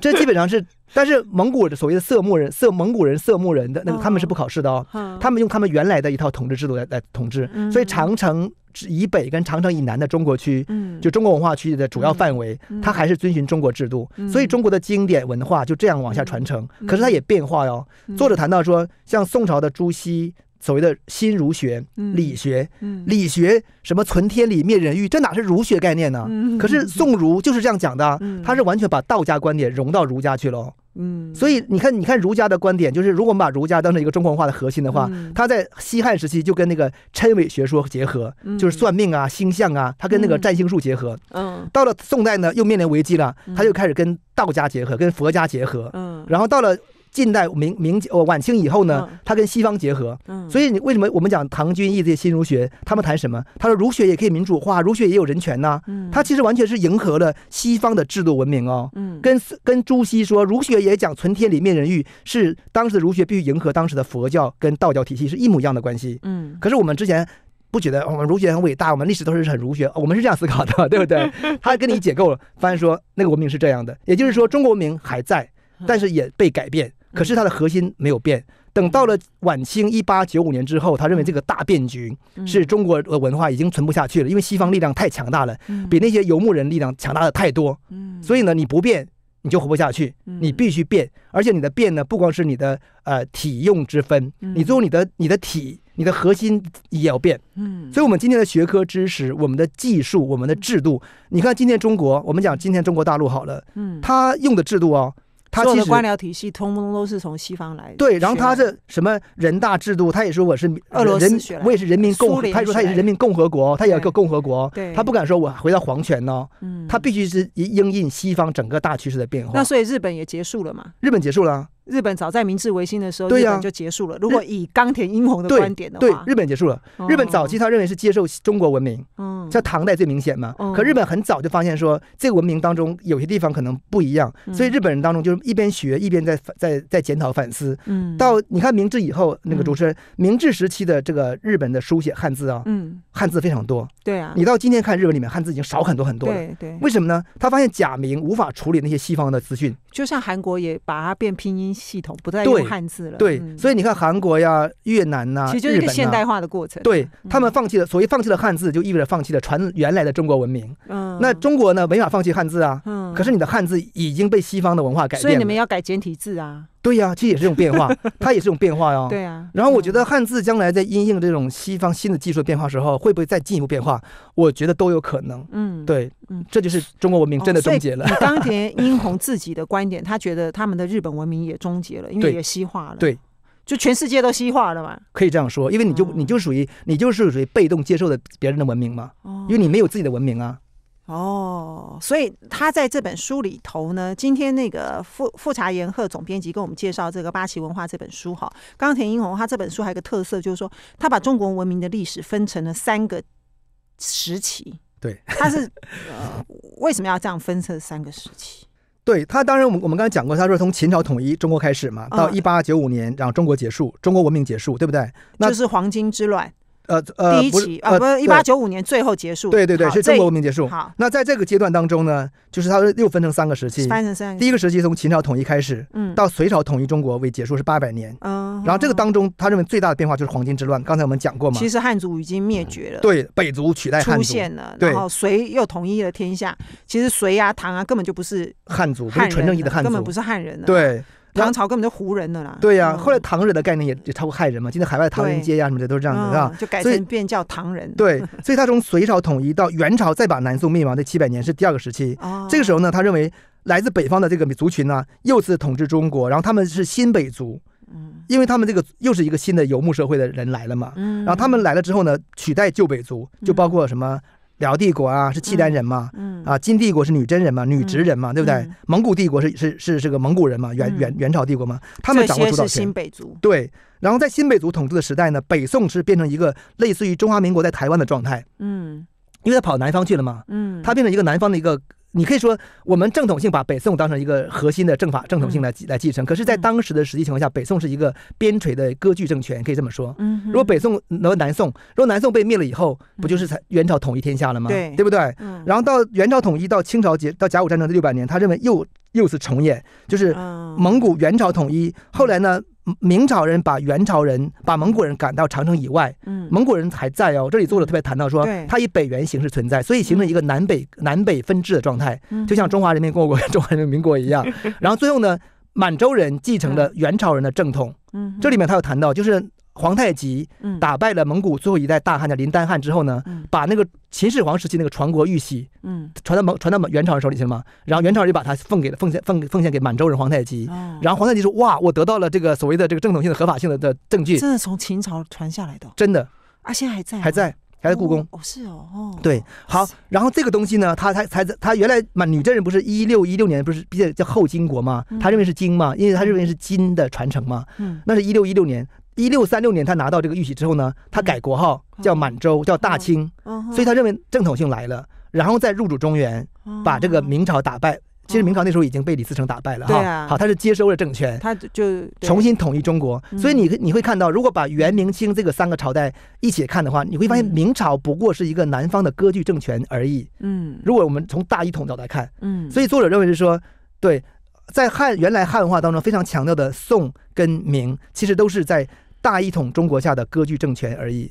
这基本上是。但是蒙古的所谓的色目人、色蒙古人、色目人的那个他们是不考试的哦，他们用他们原来的一套统治制度来来统治。所以长城以北跟长城以南的中国区，就中国文化区的主要范围，它还是遵循中国制度。所以中国的经典文化就这样往下传承。可是它也变化哟。作者谈到说，像宋朝的朱熹。所谓的新儒学、理学、理学什么存天理灭人欲，这哪是儒学概念呢？可是宋儒就是这样讲的，他是完全把道家观点融到儒家去了。嗯，所以你看，你看儒家的观点，就是如果我们把儒家当成一个中国化的核心的话，他在西汉时期就跟那个谶纬学说结合，就是算命啊、星象啊，他跟那个占星术结合。嗯，到了宋代呢，又面临危机了，他就开始跟道家结合，跟佛家结合。嗯，然后到了。近代明明呃晚清以后呢，他跟西方结合，所以你为什么我们讲唐君毅这些新儒学，他们谈什么？他说儒学也可以民主化，儒学也有人权呐。他其实完全是迎合了西方的制度文明哦。跟跟朱熹说，儒学也讲存天理灭人欲，是当时的儒学必须迎合当时的佛教跟道教体系是一模一样的关系。可是我们之前不觉得我们儒学很伟大，我们历史都是很儒学，我们是这样思考的，对不对？<laughs> 他跟你解构了，发现说那个文明是这样的，也就是说中国文明还在，但是也被改变。可是它的核心没有变。等到了晚清一八九五年之后，他认为这个大变局是中国的文化已经存不下去了，因为西方力量太强大了，比那些游牧人力量强大的太多。所以呢，你不变你就活不下去，你必须变。而且你的变呢，不光是你的呃体用之分，你最后你的你的体，你的核心也要变。嗯，所以我们今天的学科知识、我们的技术、我们的制度，你看今天中国，我们讲今天中国大陆好了，嗯，他用的制度啊。他有的官僚体系通通都是从西方来的。对，然后他是什么人大制度？他也说我是俄罗斯，我也是人民共，他说他也是人民共和国，他也要个共和国。对，他不敢说我回到皇权呢，他必须是应应印西方整个大趋势的变化。那所以日本也结束了嘛？日本结束了。日本早在明治维新的时候，日本就结束了。如果以冈田英弘的观点的话，对日本结束了。日本早期他认为是接受中国文明，嗯，像唐代最明显嘛。可日本很早就发现说，这个文明当中有些地方可能不一样，所以日本人当中就是一边学一边在在在检讨反思。嗯，到你看明治以后那个主持人，明治时期的这个日本的书写汉字啊，嗯，汉字非常多。对啊，你到今天看日本里面汉字已经少很多很多了。对，为什么呢？他发现假名无法处理那些西方的资讯，就像韩国也把它变拼音。系统不再用汉字了，对，所以你看韩国呀、越南呐，其实就是个现代化的过程。对他们放弃了，所谓放弃了汉字，就意味着放弃了传原来的中国文明。嗯，那中国呢，没法放弃汉字啊。嗯，可是你的汉字已经被西方的文化改，所以你们要改简体字啊。对呀，其实也是这种变化，<laughs> 它也是一种变化呀。对呀。然后我觉得汉字将来在应用这种西方新的技术变化时候，会不会再进一步变化？我觉得都有可能。嗯，对，嗯，这就是中国文明真的终结了。当才英红自己的观点，他觉得他们的日本文明也终结了，因为也西化了。对，就全世界都西化了嘛。可以这样说，因为你就你就属于你就是属于被动接受的别人的文明嘛。哦。因为你没有自己的文明啊。哦，所以他在这本书里头呢，今天那个复复查言贺总编辑跟我们介绍这个《八旗文化》这本书哈。冈田英宏他这本书还有个特色，就是说他把中国文明的历史分成了三个时期。对，他是为什么要这样分成三个时期？对他，当然我们我们刚才讲过，他说从秦朝统一中国开始嘛，到一八九五年，然后中国结束，中国文明结束，对不对？就是黄金之乱。呃呃，第一期啊，不是一八九五年最后结束，对对对，是中国文明结束。好，那在这个阶段当中呢，就是它又分成三个时期，分成三个。第一个时期从秦朝统一开始，嗯，到隋朝统一中国为结束是八百年。嗯，然后这个当中，他认为最大的变化就是黄巾之乱。刚才我们讲过嘛，其实汉族已经灭绝了，对，北族取代出现了，然后隋又统一了天下。其实隋啊唐啊根本就不是汉族，不是纯正义的汉族根本不是汉人对。唐朝根本就胡人了啦。对呀，后来唐人的概念也也超过汉人嘛。今天海外唐人街啊什么的都是这样子，是吧？就改成变叫唐人。对，<laughs> 所以他从隋朝统一到元朝，再把南宋灭亡这七百年是第二个时期。这个时候呢，他认为来自北方的这个族群呢，又是次统治中国，然后他们是新北族，因为他们这个又是一个新的游牧社会的人来了嘛。然后他们来了之后呢，取代旧北族，就包括什么？辽帝国啊，是契丹人嘛？嗯，啊，金帝国是女真人嘛，女直人嘛，对不对？蒙古帝国是是是这个蒙古人嘛，元元元朝帝国嘛，他们掌握主导权。对，然后在新北族统治的时代呢，北宋是变成一个类似于中华民国在台湾的状态。嗯，因为他跑到南方去了嘛。嗯，他变成一个南方的一个。你可以说，我们正统性把北宋当成一个核心的政法正统性来来继承，可是，在当时的实际情况下，北宋是一个边陲的割据政权，可以这么说。嗯，如果北宋，如南宋，如果南宋被灭了以后，不就是元朝统一天下了吗？对，对不对？嗯。然后到元朝统一，到清朝结到甲午战争的六百年，他认为又又是重演，就是蒙古元朝统一，后来呢？明朝人把元朝人、把蒙古人赶到长城以外，蒙古人还在哦。这里作者特别谈到说，他以北元形式存在，所以形成一个南北南北分治的状态，就像中华人民共和国、中华人民民国一样。<laughs> 然后最后呢，满洲人继承了元朝人的正统。这里面他有谈到就是。皇太极打败了蒙古最后一代大汗的林丹汗之后呢，把那个秦始皇时期那个传国玉玺，传到蒙传到元朝人手里去了嘛。然后元朝人就把它奉给了奉献奉奉献给满洲人皇太极。然后皇太极说：“哇，我得到了这个所谓的这个正统性的合法性的的证据。”真的从秦朝传下来的，真的啊，现在还在还在还在故宫。哦，是哦，哦，对，好。然后这个东西呢，他他才在他原来满女真人不是一六一六年不是比较叫后金国嘛，他认为是金嘛，因为他认为是金的传承嘛。嗯，那是一六一六年。一六三六年，他拿到这个玉玺之后呢，他改国号叫满洲，叫大清，所以他认为正统性来了，然后再入主中原，把这个明朝打败。其实明朝那时候已经被李自成打败了，哈，好，他是接收了政权，他就重新统一中国。所以你你会看到，如果把元、明、清这个三个朝代一起看的话，你会发现明朝不过是一个南方的割据政权而已。嗯，如果我们从大一统角度来看，嗯，所以作者认为是说，对，在汉原来汉文化当中非常强调的宋跟明，其实都是在。大一统中国下的割据政权而已，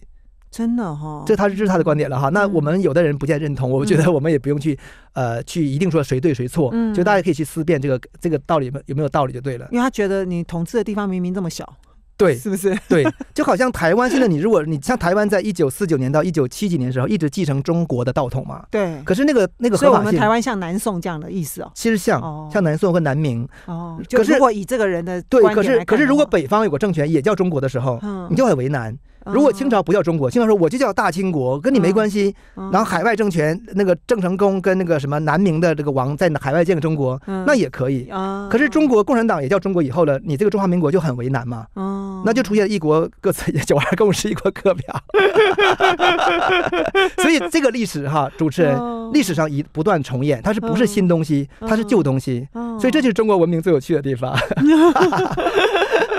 真的哈，这他这是他的观点了哈。那我们有的人不见认同，我觉得我们也不用去呃去一定说谁对谁错，就大家可以去思辨这个这个道理有没有道理就对了。因为他觉得你统治的地方明明这么小。对，是不是？<laughs> 对，就好像台湾现在，你如果你像台湾，在一九四九年到一九七几年时候，一直继承中国的道统嘛。对。可是那个那个合法性，台湾像南宋这样的意思哦。其实像像南宋和南明。哦。可是如果以这个人的对，可是可是如果北方有个政权也叫中国的时候，你就很为难。如果清朝不叫中国，清朝说我就叫大清国，跟你没关系。然后海外政权那个郑成功跟那个什么南明的这个王在海外建个中国，那也可以。可是中国共产党也叫中国以后了，你这个中华民国就很为难嘛。那就出现一国各词九二共识一国各表。<laughs> 所以这个历史哈，主持人历史上一不断重演，它是不是新东西？它是旧东西。所以这就是中国文明最有趣的地方。<laughs>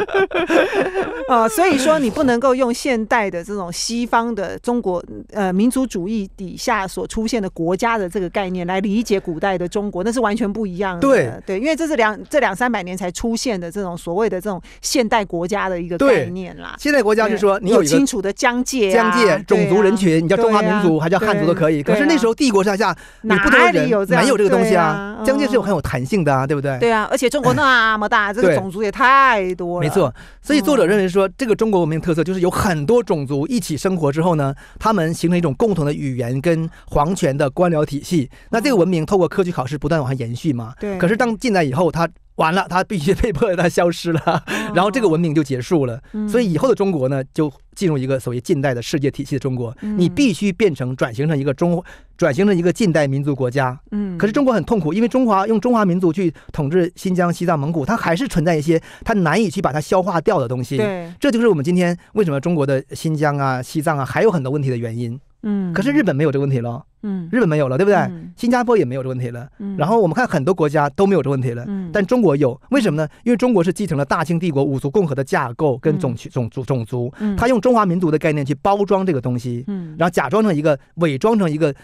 <laughs> 啊，所以说你不能够用现代的这种西方的中国呃民族主义底下所出现的国家的这个概念来理解古代的中国，那是完全不一样的。对，对，因为这是两这两三百年才出现的这种所谓的这种现代国家的一个概念啦。现代国家就是说你有清楚的疆界，疆界、种族人群，你叫中华民族还叫汉族都可以。可是那时候帝国上下哪里有这样，蛮有这个东西啊？疆界是有很有弹性的啊，对不对？对啊，而且中国那么大，这个种族也太多了。色，所以作者认为说，这个中国文明特色就是有很多种族一起生活之后呢，他们形成一种共同的语言跟皇权的官僚体系。那这个文明透过科举考试不断往上延续嘛。对。可是当进来以后，他。完了，他必须被迫他消失了，然后这个文明就结束了。所以以后的中国呢，就进入一个所谓近代的世界体系的中国，你必须变成转型成一个中转型成一个近代民族国家。嗯，可是中国很痛苦，因为中华用中华民族去统治新疆、西藏、蒙古，它还是存在一些它难以去把它消化掉的东西。对，这就是我们今天为什么中国的新疆啊、西藏啊还有很多问题的原因。嗯，可是日本没有这个问题了，嗯，日本没有了，对不对？新加坡也没有这个问题了，嗯，然后我们看很多国家都没有这个问题了，嗯，但中国有，为什么呢？因为中国是继承了大清帝国五族共和的架构跟种区种族种族，嗯，他用中华民族的概念去包装这个东西，嗯，然后假装成一个伪装成一个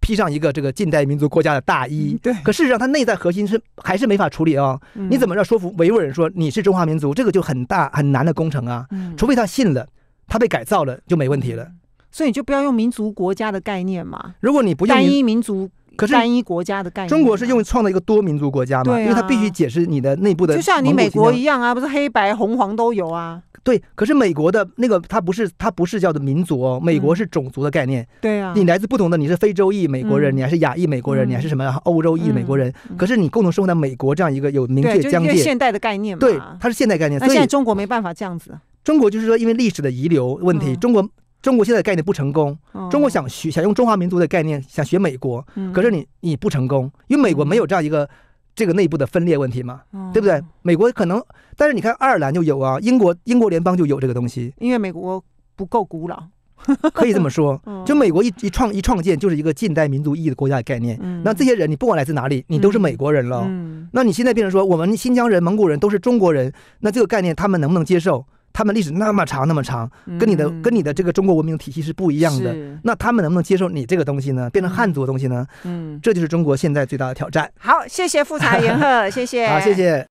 披上一个这个近代民族国家的大衣，对，可事实上他内在核心是还是没法处理啊，你怎么着说服维吾尔人说你是中华民族，这个就很大很难的工程啊，除非他信了，他被改造了就没问题了。所以你就不要用民族国家的概念嘛。如果你不单一民族，可是单一国家的概念，中国是用创造一个多民族国家嘛？因为它必须解释你的内部的，就像你美国一样啊，不是黑白红黄都有啊。对，可是美国的那个它不是它不是叫做民族哦，美国是种族的概念。对啊，你来自不同的，你是非洲裔美国人，你还是亚裔美国人，你还是什么欧洲裔美国人？可是你共同生活在美国这样一个有明确疆界、现代的概念，对，它是现代概念。以现在中国没办法这样子。中国就是说，因为历史的遗留问题，中国。中国现在的概念不成功，中国想学想用中华民族的概念，想学美国，可是你你不成功，因为美国没有这样一个这个内部的分裂问题嘛，对不对？美国可能，但是你看爱尔兰就有啊，英国英国联邦就有这个东西。因为美国不够古老，<laughs> 可以这么说，就美国一一创一创建就是一个近代民族意义的国家的概念。那这些人你不管来自哪里，你都是美国人了。那你现在变成说，我们新疆人、蒙古人都是中国人，那这个概念他们能不能接受？他们历史那么长那么长，跟你的跟你的这个中国文明体系是不一样的。那他们能不能接受你这个东西呢？变成汉族东西呢？嗯，这就是中国现在最大的挑战。好，谢谢富察元鹤，谢谢，好，谢谢。